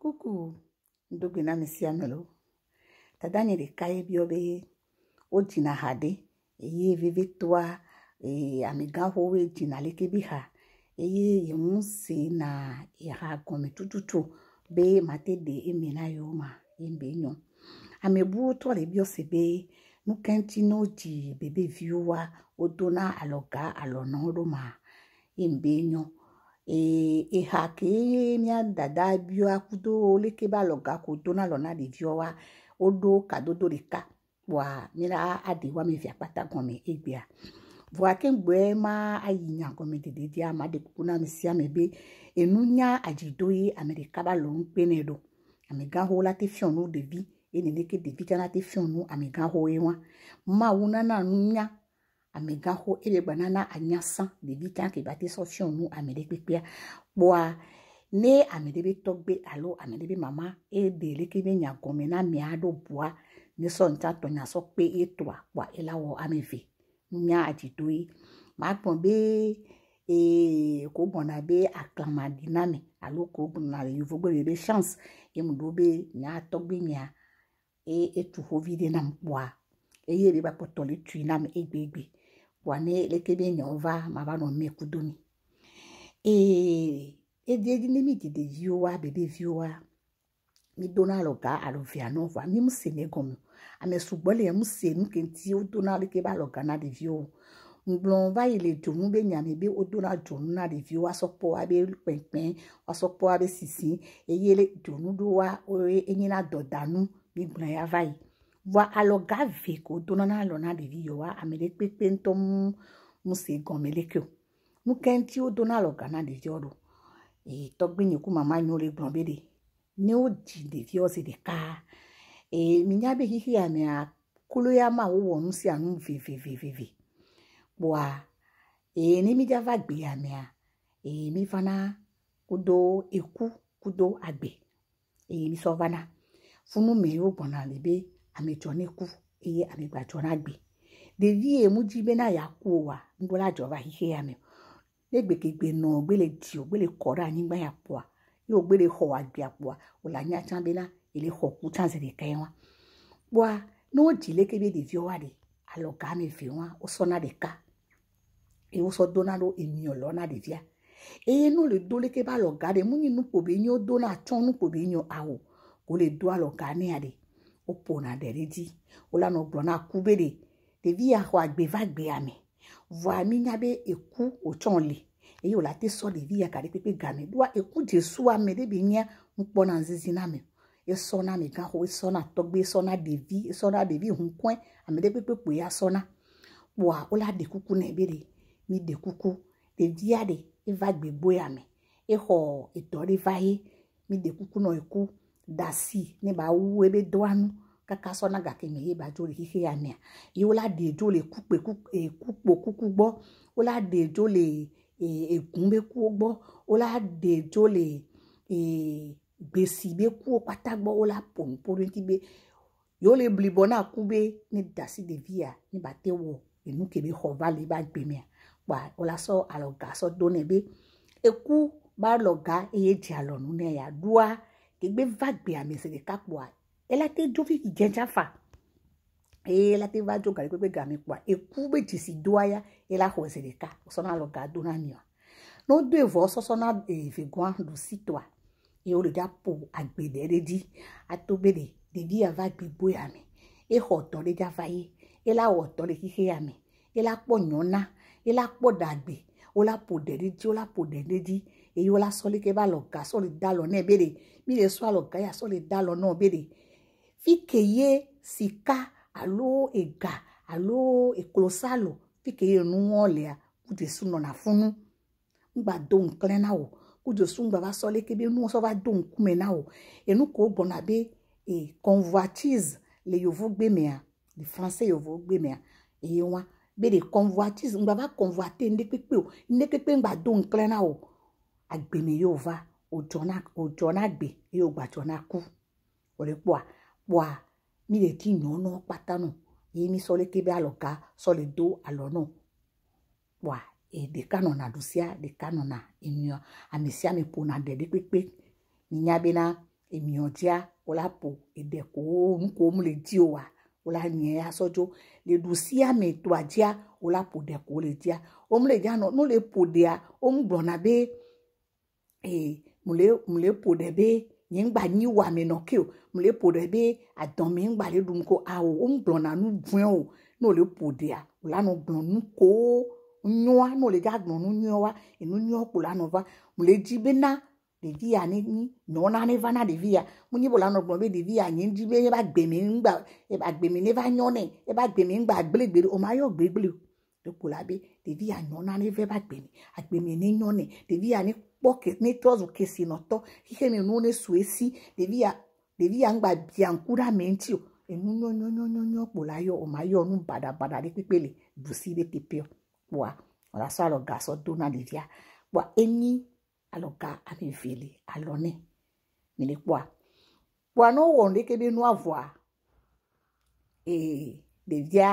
Coucou, Ndogina Messia Melo. Tadani de Kaye Biobe, Ojina Hade, Eye Vive Toa, E Amiga Howe Jina Lekebiha, Eye Yemunsi na Ira Gome Tututu, Be Mate de Emina Yoma, Embenyo. Amebu Tore Biose Be, Nukenti no ji bebe viwa, Odona Aloga Alonoro Ma, Embenyo. eha kee míadada biɔa kudo leke ba alɔga ko dona lɔna ɖeviɔwa woɖo kadodo ɖeka kpoa míra aɖe woame evea kpata gɔme egbea vɔa keŋgbe ma ayi nyagɔme dedede ama ɖe kuku na ame sia ame be enu adzido ye ame ɖeka ba lɔ ŋukpe nɛ ɖo amegãwo la te fiɔ nu ɖevi eye leke ɖevi tsɛ te fiɔ amegãwo ye wa mawu nana nu ame gãxo eye gba nana anyasã ɖevi kake ba te sɔ tsyɔ nu ame ɖe kpekpea kpɔa ne ame ɖe be tɔgbe alo ame ɖe be mama eɖe leke be nyagɔme na ame aɖe bua ne sɔ ŋutsa tɔ nyasɔ kpe etoa kpɔa ela wɔ ame ve nunya adzido ye maa gbɔn be ee ko gbɔna be aklamaɖi na me alo ko gbɔna le yevogbe be be chance emu ɖo be nya tɔgbe nya e etu hovi ɖe nam kpɔa eye ɖe ba kpɔtɔ le tui nam egbegbe. E, wane lekebe nyɔnva mava nɔ mɛ kudomi ee edie dzi ne mi dzideviwoa bebeviwoa mi dona alɔ ga alɔ via nɔ voa mi mu se ne gɔme ame sugbɔ le mu se nu kenti wodona leke ba alɔ ga na ɖeviwo ŋgblɔ va yi le dzonu be nyame be wodona dzonu na ɖeviwo woasɔ kpɔ abe kpɛnkpɛ woasɔ kpɔ abe sisi eye le dzonu ɖowa enye na dɔdanu mi gblɔ ya va yi wa alɔga ve ko wodona na alɔ na ɖevi yewoa ame ɖe kpekpe ŋutɔ mu mu si gɔme leke o nu ke ŋuti wodona alɔga na ɖeviawo ɖo eye tɔgbi nye ku mama nyo le gblɔm be ɖe ne wodzi ɖeviawo zi ɖeka eye minya be xixi ya mea klo ya ma wowɔ nu sia nu veveveve kpoa eye ne mi dza va gbe ya mea eye mi vana kudo eku kudo agbe e mi sɔ vana funu me wo gbɔna le be amechọnekwu ihe amịgbachọna gbe ɖevi emudzi bena yaku wa nuɖɔla dzɔva xixe ya me ne gbekegbe nɔ gbe le di o gbe le kɔ ɖe anyigba ya kpɔa ye o gbe le xɔ agbea kpɔa wòle anya tsã bena ele xɔ ku tsã ze ɖeka ye wa kpɔa ne wo dzi leke be ɖeviwo wa ɖe alɔ game ve wa wosɔna ɖeka eye wosɔ dona ɖo emiɔ lɔna ɖevia eye ne wole do leke be alɔga ɖe mu nyi nukpo be nyi wodona atsɔ nukpo be nyi awo wole do alɔga nea ɖe opona ɖe ɖe dzi wola nɔ gblɔ na ku be ɖe ɖevi ya xɔ agbe va gbea me vɔa mi nya be eku wotsɔ li eye wòle ate sɔ ɖevi ya kaɖi pepe game doa eku dzesua me ɖe be nya nukpɔna zizi na me esɔ na amegãxɔ esɔ na tɔgbe esɔ na ɖevi esɔ na ɖevi hunkɔe ame ɖe pepe kpoe asɔ na kpoa wòle aɖe kuku nɛ be ɖe mi ɖe kuku ya ɖe eva gbegboe ame exɔ edɔ ɖe va ye mi ɖe kuku nɔ eku dasi ne ba wu ebe do anu kaka sɔ na gake me ye ba dzo le xixe ya mea ye wola de dzo le kukpe e, kukpo kuku gbɔ wola de dzo le e, egun be kuwo gbɔ wola de dzo le e, gbesi be kuwo kpata gbɔ wola pompo ɖe ŋuti be yewo le blibɔ na ku be ne dasi ɖevia ne ba te wɔ enu ke be xɔ va le ba gbe mea kpa wola sɔ alɔga sɔ do ne be eku ba lɔga eye dze alɔnu ne ya ɖoa kegbe vagbe amesere kakpoa elate dzovi dzedzafa eye elate va dzo gaɖi kpekpe game kpoa eku be dzesi doaya ela xɔ ze ɖeka sɔna lɔ ga do na mia ne wodo evɔ sɔsɔ na evegoa ɖusitɔa ye wo le dza po agbede ɖe dzi ato be ɖe ɖevi ya va gbigbo ya ame exɔ tɔ ɖe dza va ye ela wɔ tɔ le xixe ya ela kpɔ nyɔna ela kpɔ ɖagbe wola po ɖe ɖe dzi wola po ɖe ɖe dzi e yo la soli che va loca soli dalo ne bede mi le so loca ya soli dalo no bede fi che ye sika alo ega alo ekolosalo fi che ye nu ole a kude su no na funu ngba do nkle na wo kude su ngba va soli che be nu so va do nkume na wo e nu ko gbona be e convoitise le yovo gbe me le français yovo gbe me a e wa be de convoitise ngba va convoiter ndekpepe o ndekpepe ngba do nkle na wo agbeme yóò va òjò náà gbè yóò gbàjọ náà kú ọ̀rẹ́ pọ̀ pọ̀ mi lè ti yàn ọ́nà pátánù yìí mi sọ lékebe àlọ́ka sọ lè do àlọ́ náà pọ̀ ɖeka nɔna ɖusia ɖeka nɔna emiɔ ame sia ame ƒona ɖe ɖi kpekpe minya bena emiɔ dzia wola ƒo eɖe ko wo nuko mu le dzi o wa wola nyɛ ya sɔdzo le ɖusia me tɔa dzia wola ƒo ɖe ko le dzia womu le dzia nɔ no le ƒo ɖea womu gblɔna be ee mule mule po ɖe be nye ŋgba nyi wa me nɔ ke o mule po ɖe be adɔme ŋgba le ɖum ko awo wo ŋgblɔna nu bɔe o ne wòle po ɖea wòle anɔ gblɔ nu kowo nyɔa ne wòle dza gblɔ nu nyɔa enu nyɔ ko la nɔ va mule dzi bena ɖevi ya ne nyi nyɔ na ne va na ɖevi ya mo nyi wòle anɔ gblɔ be ɖevi ya nye ŋdzi be eba gbeme ŋgba eba gbeme ne va nyɔ nɛ eba gbeme ŋgba gblegbe ɖe o ma yɔ gbegble o ɖeko la be ɖevi ya nyɔ na ne va eba gbeme agbeme ne nyɔ nɛ ɖevi ya ne kpɔ ke ne trɔzu kesi nɔtɔ xixe mi nuwo ne su esi devia, devia ŋgba bia ŋku ɖe ame ŋuti o enu nyɔnyɔnyɔnyɔ kpo la yɔ o ma yɔ nu baɖabaɖa ɖe kpekpe le ɖusi ɖe teƒe o kpoa wòle asɔ alɔga sɔ do na devia, kpoa enyi alɔga ame eve le alɔ nɛ mine kpoa kpoa ne wowɔ ɖeke be nua e devia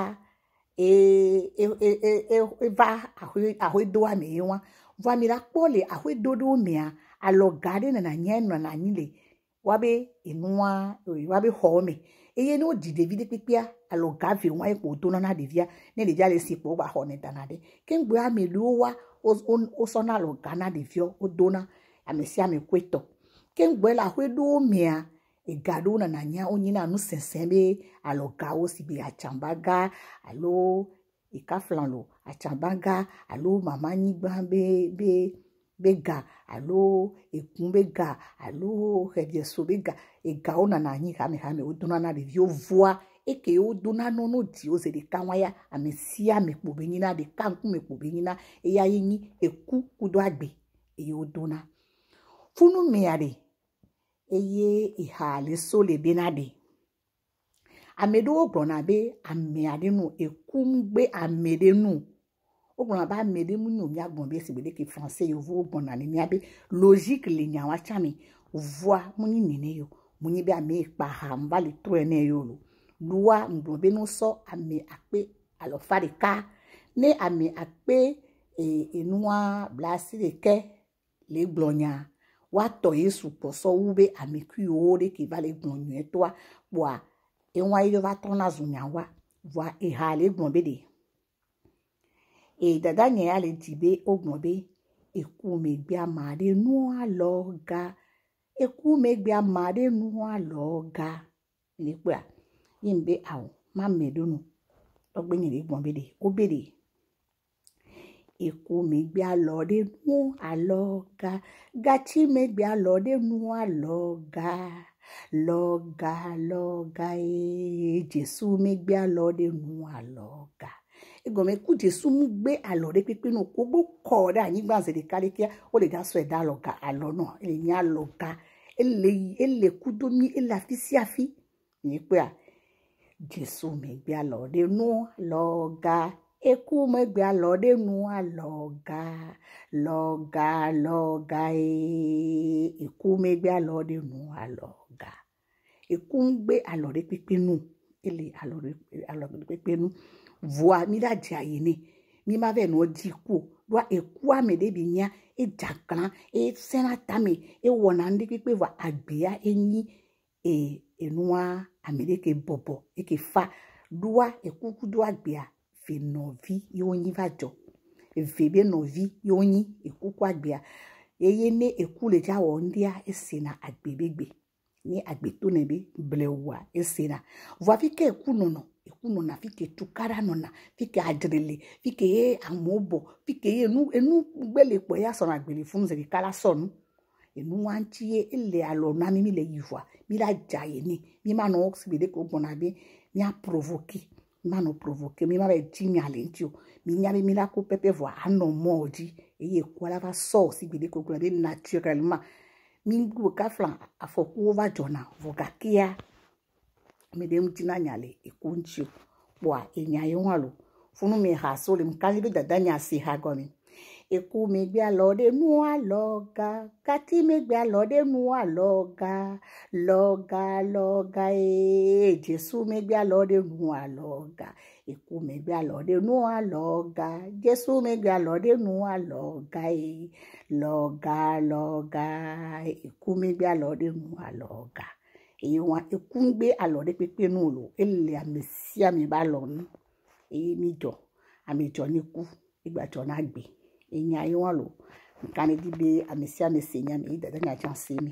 e eva e, e, e, aƒedoa me ye wa vɔa mi la kpɔ le aƒedoɖo mea alɔga aɖe nana nyɛ nana anyi le wabe enua wabe xɔ me eye ne woɖi ɖevi ɖe kpekpea alɔga ve wa ye ko wodo nana ɖevia ne ɖevia le si kpɔ wogba xɔ ne dana ɖe keŋgbe ame ɖewo wa wosɔna alɔga na ɖeviɔ wodona ame sia ame koe tɔ keŋgbe le aƒedowo mea ega aɖewo nana nya wonyina nu sese be alɔgawo si be atsãmbaga alo ekaflalo atsãmbaga alo mamanyigba be be be ga alo ekun be ga alo xevieso be ga egawo nana anyi hamehame wodona na ɖeviwo voa eke wodona nɔ no diwo ze ɖeka wa ya ame sia ame kpo be nyina ɖeka ŋkume kpo be nyina eya ye nyi eku kudo agbe eye wodona funu mea ɖe eye ìhà leso le bena ɖe ame ɖewo gblɔna be ame aɖe nu ekum gbe ame ɖe nu wogblɔna be ame ɖe mu nyo miagbɔ be esi gbedeke francais yevuwo gbɔna ne mia be logique le nyawo atsa me voa mu nyi nene yio mu nyi be ame yi kpa ha nva le trɔ ene yio lo lua ŋgblɔ be no sɔ ame akpe alɔfa ɖeka ne ame akpe enua eh, eh, blasi ɖeke le gblɔ nyaa watɔ yesu gbɔ sɔwu be ame kuiwo ɖe ke va le gblɔ nyuietɔa kpoa ewa yi va tɔna zunyawa voa eha le gblɔ be de e dada nya ya le di be wogblɔ be eku megbe ama ɖe nua lɔ ga eku megbe ama ɖe nua lɔ ga le kpea yi be awo ma me ɖo nu tɔgbe nye le gblɔ be de wobe de ikumigbe alọre nu alọga gachimegbe alọre nu alọga lọga lọga ee Jésù megbe alọre nu alọga egome ku Jésù mu gbe alọre pípé nu kogbo kọọrẹ anyigba zere karikẹ o le da sọ ẹda alọga alọ náà ele alọga eleyi elekudomi ele afi si afi yìí pé a Jésù megbe alọre nu alọga ekumegbe alɔ ɖe nu alɔga lɔga lɔga ee ekumegbe alɔ ɖe nu alɔga ekumegbe alɔ ɖe kpekpe nu ele alɔ ɖe alɔ ɖe kpekpe nu voa mi la dze ayi ne mi ma vɛ nɔ dzi ku o doa ekua me ɖe bi nya edzakla esena tame ewɔna nu kpekpe voa agbea enyi ee enua ame ɖe ke bɔbɔ eke fa doa eku doa gbea ve nɔvi yiwo nyi va dzɔ eve be nɔvi yiwo nyi ekuku agbea eye ne eku le dza wɔ ŋdia esena agbebegbe ne agbeto ne be blewua esena vɔ afi ke eku nɔnɔ eku nɔna fi ke tukara nɔna fi ke adzre le fi ke ye amewo bɔ fi ke ye enu enu gbe le kpɔ ya sɔna agbele fum zeɖi kala sɔnu enua ŋuti ye ele alɔ na mi mi le yivɔa mi la dza ye ne mi ma nɔ si gbeɖe ko gbɔna be mia provoki manɔ provoke mi ma bɛ di mi ale ŋuti o mi nya be mi la ko pɛpɛ vɔ anɔ mɔ dzi eye ekua la va sɔ si gbede koko la naturel ma mi wo ka fila afɔkuwo va dzɔna vɔ gakea mi ɖe ŋuti na nya le eku ŋuti o kpɔa enya ye hã lo funu mi ha so le mi kanyi si ha gɔme. Eku ekumegbea alọde nu alọga katimegbea alọde nu alọga loga loga ee Jésù megbea alọde nu alọga ekumegbea alọde nu alọga Jésù megbea alọde nu alọga ee lọga lọga ekumegbea alọde nu alọga èyí wọn ekungbe alọde pépé nù lò ele amesi ami ba lọ nù èyí mi jọ àmì ìjọ ní ku ìgbà jọ náà gbé enya ye wa lo nkan di be ame sia ame se nya me ye dada nya tsɛ se me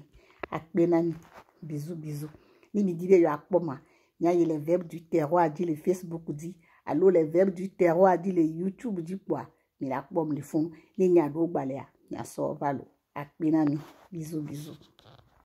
akpe na mi bizu bizu ne mi di be yewoakpɔ ma nya yi le verbe du terroir dzi le facebook di alo le verbe du terroir dzi le youtube di kpɔa mi le akpɔ le fun ni nya ɖewo gbalẽa nya sɔ va lo akpe na mi bizu bizu.